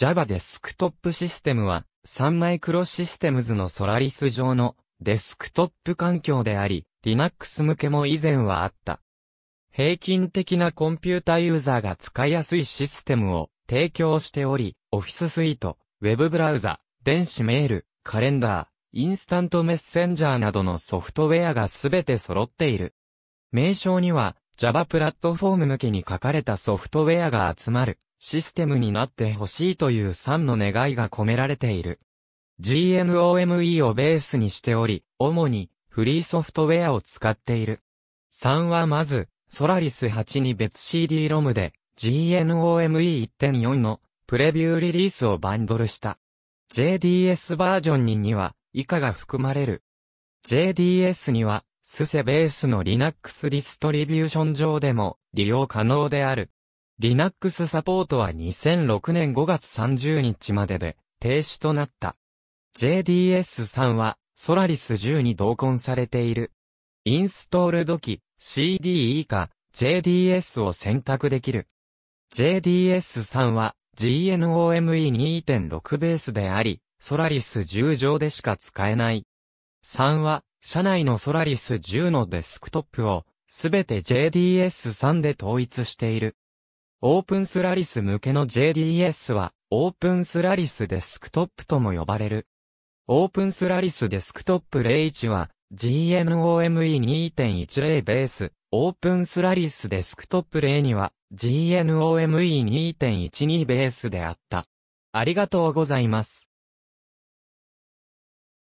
Java デスクトップシステムは、3マイクロシステムズのソラリス上のデスクトップ環境であり、Linux 向けも以前はあった。平均的なコンピュータユーザーが使いやすいシステムを提供しており、オフィススイート、ウェブブラウザ、電子メール、カレンダー、インスタントメッセンジャーなどのソフトウェアがすべて揃っている。名称には Java プラットフォーム向けに書かれたソフトウェアが集まる。システムになってほしいという3の願いが込められている。GNOME をベースにしており、主にフリーソフトウェアを使っている。3はまず、ソラリス8に別 CD-ROM で GNOME1.4 のプレビューリリースをバンドルした。JDS バージョンにには以下が含まれる。JDS には、スセベースの Linux ディストリビューション上でも利用可能である。Linux サポートは2006年5月30日までで停止となった。JDS3 はソラリス10に同梱されている。インストール時、CD 以下 JDS を選択できる。JDS3 は GNOME 2.6ベースであり、ソラリス10上でしか使えない。3は、社内のソラリス10のデスクトップを、すべて JDS3 で統一している。オープンスラリス向けの JDS は、オープンスラリスデスクトップとも呼ばれる。オープンスラリスデスクトップ01は、GNOME2.10 ベース、オープンスラリスデスクトップ02は、GNOME2.12 ベースであった。ありがとうございます。